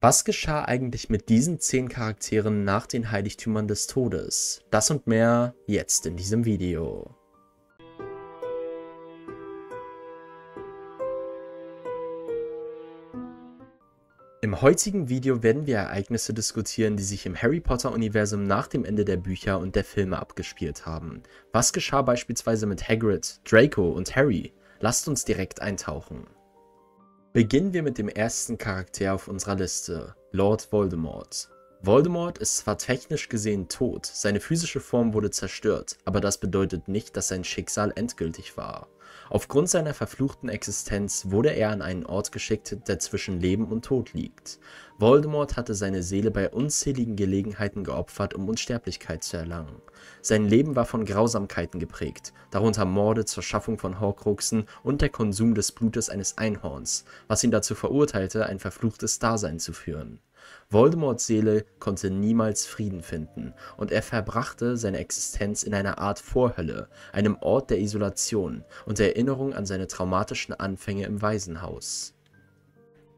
Was geschah eigentlich mit diesen 10 Charakteren nach den Heiligtümern des Todes? Das und mehr jetzt in diesem Video. Im heutigen Video werden wir Ereignisse diskutieren, die sich im Harry Potter-Universum nach dem Ende der Bücher und der Filme abgespielt haben. Was geschah beispielsweise mit Hagrid, Draco und Harry? Lasst uns direkt eintauchen. Beginnen wir mit dem ersten Charakter auf unserer Liste, Lord Voldemort. Voldemort ist zwar technisch gesehen tot, seine physische Form wurde zerstört, aber das bedeutet nicht, dass sein Schicksal endgültig war. Aufgrund seiner verfluchten Existenz wurde er an einen Ort geschickt, der zwischen Leben und Tod liegt. Voldemort hatte seine Seele bei unzähligen Gelegenheiten geopfert, um Unsterblichkeit zu erlangen. Sein Leben war von Grausamkeiten geprägt, darunter Morde zur Schaffung von Horcruxen und der Konsum des Blutes eines Einhorns, was ihn dazu verurteilte, ein verfluchtes Dasein zu führen. Voldemorts Seele konnte niemals Frieden finden, und er verbrachte seine Existenz in einer Art Vorhölle, einem Ort der Isolation und der Erinnerung an seine traumatischen Anfänge im Waisenhaus.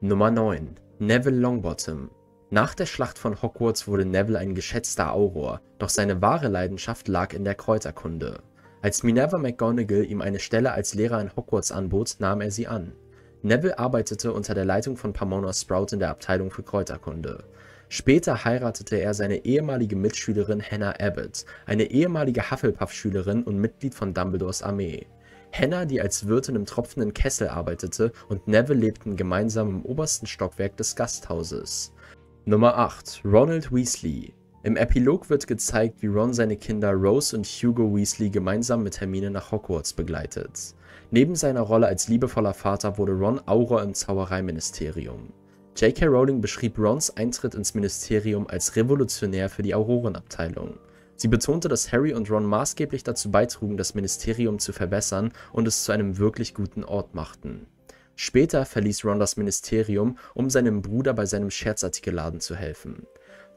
Nummer 9 Neville Longbottom nach der Schlacht von Hogwarts wurde Neville ein geschätzter Auror, doch seine wahre Leidenschaft lag in der Kräuterkunde. Als Minerva McGonagall ihm eine Stelle als Lehrer in Hogwarts anbot, nahm er sie an. Neville arbeitete unter der Leitung von Pomona Sprout in der Abteilung für Kräuterkunde. Später heiratete er seine ehemalige Mitschülerin Hannah Abbott, eine ehemalige Hufflepuff-Schülerin und Mitglied von Dumbledores Armee. Hannah, die als Wirtin im tropfenden Kessel arbeitete, und Neville lebten gemeinsam im obersten Stockwerk des Gasthauses. Nummer 8. Ronald Weasley im Epilog wird gezeigt, wie Ron seine Kinder Rose und Hugo Weasley gemeinsam mit Hermine nach Hogwarts begleitet. Neben seiner Rolle als liebevoller Vater wurde Ron Auror im Zaubereiministerium. J.K. Rowling beschrieb Rons Eintritt ins Ministerium als revolutionär für die Aurorenabteilung. Sie betonte, dass Harry und Ron maßgeblich dazu beitrugen, das Ministerium zu verbessern und es zu einem wirklich guten Ort machten. Später verließ Ron das Ministerium, um seinem Bruder bei seinem Scherzartikelladen zu helfen.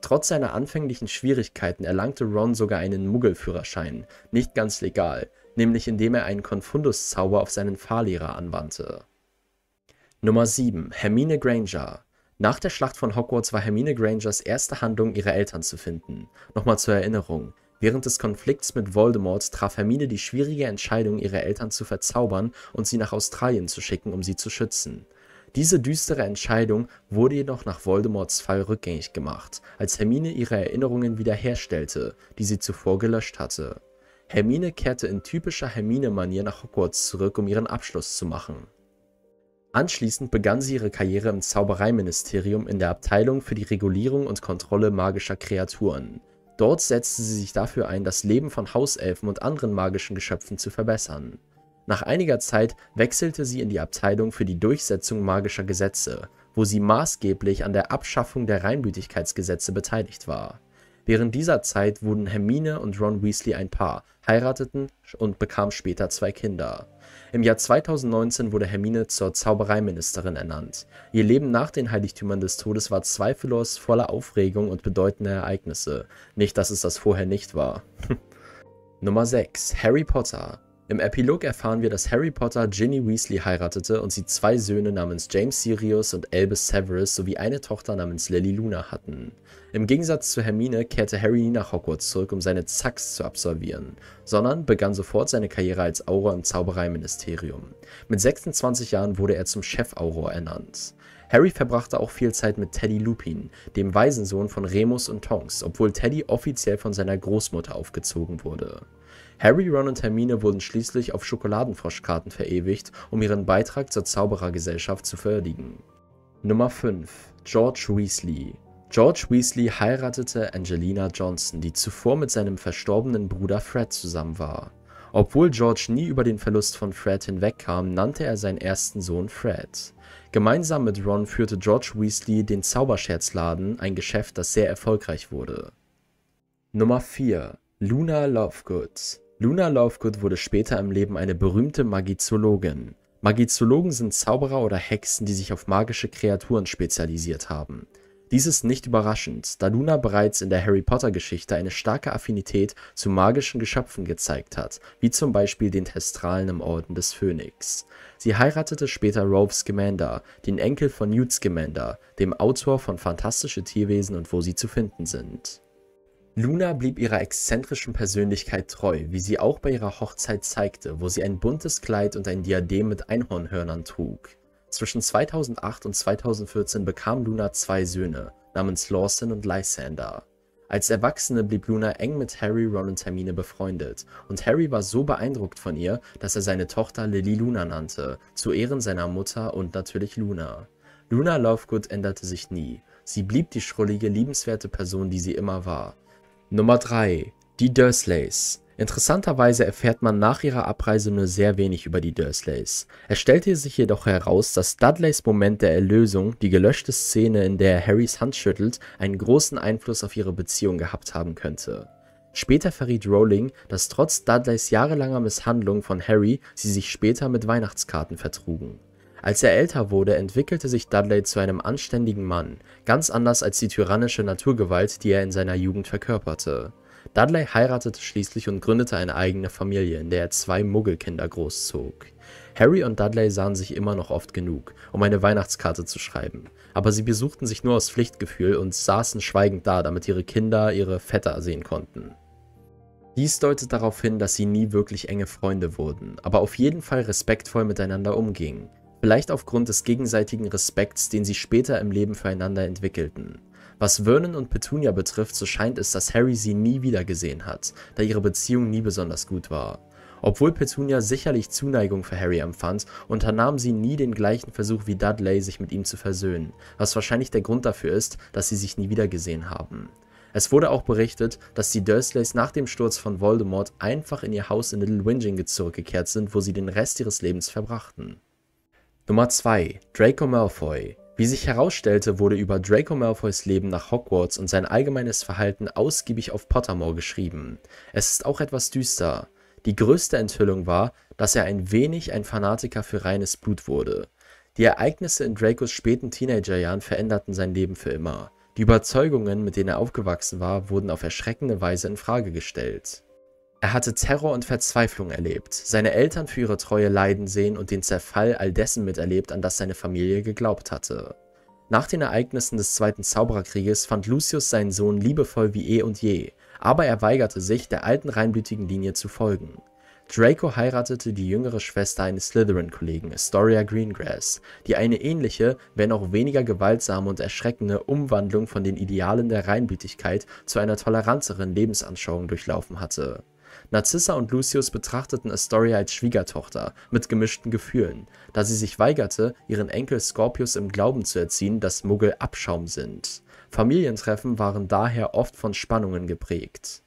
Trotz seiner anfänglichen Schwierigkeiten erlangte Ron sogar einen Muggelführerschein, nicht ganz legal, nämlich indem er einen Konfunduszauber auf seinen Fahrlehrer anwandte. Nummer 7. Hermine Granger Nach der Schlacht von Hogwarts war Hermine Grangers erste Handlung, ihre Eltern zu finden. Nochmal zur Erinnerung. Während des Konflikts mit Voldemort traf Hermine die schwierige Entscheidung, ihre Eltern zu verzaubern und sie nach Australien zu schicken, um sie zu schützen. Diese düstere Entscheidung wurde jedoch nach Voldemorts Fall rückgängig gemacht, als Hermine ihre Erinnerungen wiederherstellte, die sie zuvor gelöscht hatte. Hermine kehrte in typischer Hermine-Manier nach Hogwarts zurück, um ihren Abschluss zu machen. Anschließend begann sie ihre Karriere im Zaubereiministerium in der Abteilung für die Regulierung und Kontrolle magischer Kreaturen. Dort setzte sie sich dafür ein, das Leben von Hauselfen und anderen magischen Geschöpfen zu verbessern. Nach einiger Zeit wechselte sie in die Abteilung für die Durchsetzung magischer Gesetze, wo sie maßgeblich an der Abschaffung der Reinblütigkeitsgesetze beteiligt war. Während dieser Zeit wurden Hermine und Ron Weasley ein Paar, heirateten und bekamen später zwei Kinder. Im Jahr 2019 wurde Hermine zur Zaubereiministerin ernannt. Ihr Leben nach den Heiligtümern des Todes war zweifellos voller Aufregung und bedeutender Ereignisse. Nicht, dass es das vorher nicht war. Nummer 6. Harry Potter. Im Epilog erfahren wir, dass Harry Potter Ginny Weasley heiratete und sie zwei Söhne namens James Sirius und Albus Severus sowie eine Tochter namens Lily Luna hatten. Im Gegensatz zu Hermine kehrte Harry nie nach Hogwarts zurück, um seine Zacks zu absolvieren, sondern begann sofort seine Karriere als Auror im Zaubereiministerium. Mit 26 Jahren wurde er zum Chefauror ernannt. Harry verbrachte auch viel Zeit mit Teddy Lupin, dem Waisensohn von Remus und Tonks, obwohl Teddy offiziell von seiner Großmutter aufgezogen wurde. Harry, Ron und Hermine wurden schließlich auf Schokoladenfroschkarten verewigt, um ihren Beitrag zur Zauberergesellschaft zu würdigen. Nummer 5 George Weasley George Weasley heiratete Angelina Johnson, die zuvor mit seinem verstorbenen Bruder Fred zusammen war. Obwohl George nie über den Verlust von Fred hinwegkam, nannte er seinen ersten Sohn Fred. Gemeinsam mit Ron führte George Weasley den Zauberscherzladen, ein Geschäft, das sehr erfolgreich wurde. Nummer 4 Luna Lovegood Luna Lovegood wurde später im Leben eine berühmte Magizologin. Magizologen sind Zauberer oder Hexen, die sich auf magische Kreaturen spezialisiert haben. Dies ist nicht überraschend, da Luna bereits in der Harry Potter-Geschichte eine starke Affinität zu magischen Geschöpfen gezeigt hat, wie zum Beispiel den Testralen im Orden des Phönix. Sie heiratete später Rove Scamander, den Enkel von Newt Scamander, dem Autor von Fantastische Tierwesen und Wo sie zu finden sind. Luna blieb ihrer exzentrischen Persönlichkeit treu, wie sie auch bei ihrer Hochzeit zeigte, wo sie ein buntes Kleid und ein Diadem mit Einhornhörnern trug. Zwischen 2008 und 2014 bekam Luna zwei Söhne, namens Lawson und Lysander. Als Erwachsene blieb Luna eng mit Harry, Ron und Hermine befreundet, und Harry war so beeindruckt von ihr, dass er seine Tochter Lily Luna nannte, zu Ehren seiner Mutter und natürlich Luna. Luna Lovegood änderte sich nie. Sie blieb die schrullige, liebenswerte Person, die sie immer war. Nummer 3. Die Dursleys. Interessanterweise erfährt man nach ihrer Abreise nur sehr wenig über die Dursleys. Es stellte sich jedoch heraus, dass Dudleys Moment der Erlösung, die gelöschte Szene, in der Harrys Hand schüttelt, einen großen Einfluss auf ihre Beziehung gehabt haben könnte. Später verriet Rowling, dass trotz Dudleys jahrelanger Misshandlung von Harry sie sich später mit Weihnachtskarten vertrugen. Als er älter wurde, entwickelte sich Dudley zu einem anständigen Mann, ganz anders als die tyrannische Naturgewalt, die er in seiner Jugend verkörperte. Dudley heiratete schließlich und gründete eine eigene Familie, in der er zwei Muggelkinder großzog. Harry und Dudley sahen sich immer noch oft genug, um eine Weihnachtskarte zu schreiben, aber sie besuchten sich nur aus Pflichtgefühl und saßen schweigend da, damit ihre Kinder ihre Vetter sehen konnten. Dies deutet darauf hin, dass sie nie wirklich enge Freunde wurden, aber auf jeden Fall respektvoll miteinander umgingen vielleicht aufgrund des gegenseitigen Respekts, den sie später im Leben füreinander entwickelten. Was Vernon und Petunia betrifft, so scheint es, dass Harry sie nie wieder gesehen hat, da ihre Beziehung nie besonders gut war. Obwohl Petunia sicherlich Zuneigung für Harry empfand, unternahm sie nie den gleichen Versuch wie Dudley, sich mit ihm zu versöhnen, was wahrscheinlich der Grund dafür ist, dass sie sich nie wieder gesehen haben. Es wurde auch berichtet, dass die Dursleys nach dem Sturz von Voldemort einfach in ihr Haus in Little Winging zurückgekehrt sind, wo sie den Rest ihres Lebens verbrachten. Nummer 2 Draco Malfoy Wie sich herausstellte, wurde über Draco Malfoys Leben nach Hogwarts und sein allgemeines Verhalten ausgiebig auf Pottermore geschrieben. Es ist auch etwas düster. Die größte Enthüllung war, dass er ein wenig ein Fanatiker für reines Blut wurde. Die Ereignisse in Dracos späten Teenagerjahren veränderten sein Leben für immer. Die Überzeugungen, mit denen er aufgewachsen war, wurden auf erschreckende Weise in Frage gestellt. Er hatte Terror und Verzweiflung erlebt, seine Eltern für ihre Treue leiden sehen und den Zerfall all dessen miterlebt, an das seine Familie geglaubt hatte. Nach den Ereignissen des Zweiten Zaubererkrieges fand Lucius seinen Sohn liebevoll wie eh und je, aber er weigerte sich, der alten reinblütigen Linie zu folgen. Draco heiratete die jüngere Schwester eines Slytherin-Kollegen, Astoria Greengrass, die eine ähnliche, wenn auch weniger gewaltsame und erschreckende Umwandlung von den Idealen der Reinblütigkeit zu einer toleranteren Lebensanschauung durchlaufen hatte. Narcissa und Lucius betrachteten Astoria als Schwiegertochter mit gemischten Gefühlen, da sie sich weigerte, ihren Enkel Scorpius im Glauben zu erziehen, dass Muggel Abschaum sind. Familientreffen waren daher oft von Spannungen geprägt.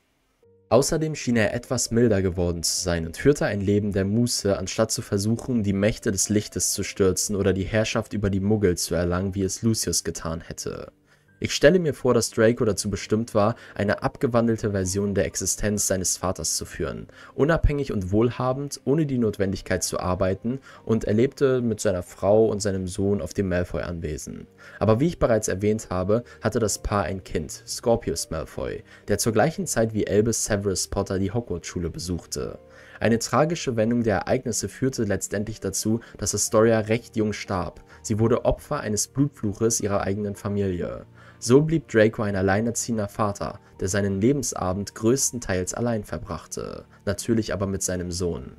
Außerdem schien er etwas milder geworden zu sein und führte ein Leben der Muße, anstatt zu versuchen, die Mächte des Lichtes zu stürzen oder die Herrschaft über die Muggel zu erlangen, wie es Lucius getan hätte. Ich stelle mir vor, dass Draco dazu bestimmt war, eine abgewandelte Version der Existenz seines Vaters zu führen, unabhängig und wohlhabend, ohne die Notwendigkeit zu arbeiten und er lebte mit seiner Frau und seinem Sohn auf dem Malfoy-Anwesen. Aber wie ich bereits erwähnt habe, hatte das Paar ein Kind, Scorpius Malfoy, der zur gleichen Zeit wie Albus Severus Potter die Hogwarts-Schule besuchte. Eine tragische Wendung der Ereignisse führte letztendlich dazu, dass Astoria recht jung starb. Sie wurde Opfer eines Blutfluches ihrer eigenen Familie. So blieb Draco ein alleinerziehender Vater, der seinen Lebensabend größtenteils allein verbrachte, natürlich aber mit seinem Sohn.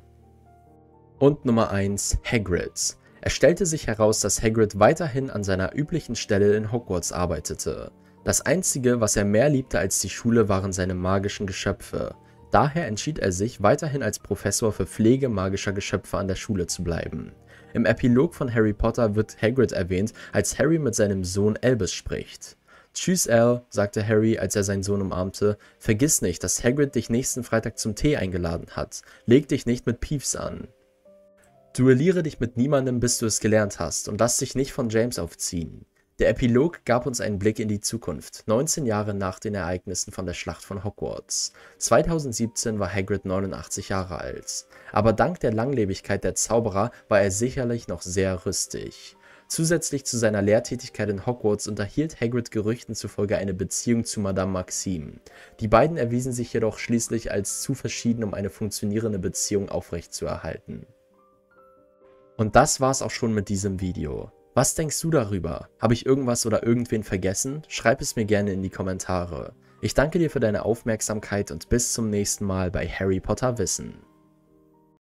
Und Nummer 1 Hagrid. Es stellte sich heraus, dass Hagrid weiterhin an seiner üblichen Stelle in Hogwarts arbeitete. Das einzige, was er mehr liebte als die Schule, waren seine magischen Geschöpfe. Daher entschied er sich, weiterhin als Professor für Pflege magischer Geschöpfe an der Schule zu bleiben. Im Epilog von Harry Potter wird Hagrid erwähnt, als Harry mit seinem Sohn Albus spricht. Tschüss, Al, sagte Harry, als er seinen Sohn umarmte. Vergiss nicht, dass Hagrid dich nächsten Freitag zum Tee eingeladen hat. Leg dich nicht mit Peeves an. Duelliere dich mit niemandem, bis du es gelernt hast und lass dich nicht von James aufziehen. Der Epilog gab uns einen Blick in die Zukunft, 19 Jahre nach den Ereignissen von der Schlacht von Hogwarts. 2017 war Hagrid 89 Jahre alt, aber dank der Langlebigkeit der Zauberer war er sicherlich noch sehr rüstig. Zusätzlich zu seiner Lehrtätigkeit in Hogwarts unterhielt Hagrid Gerüchten zufolge eine Beziehung zu Madame Maxime. Die beiden erwiesen sich jedoch schließlich als zu verschieden, um eine funktionierende Beziehung aufrechtzuerhalten. Und das war's auch schon mit diesem Video. Was denkst du darüber? Habe ich irgendwas oder irgendwen vergessen? Schreib es mir gerne in die Kommentare. Ich danke dir für deine Aufmerksamkeit und bis zum nächsten Mal bei Harry Potter Wissen.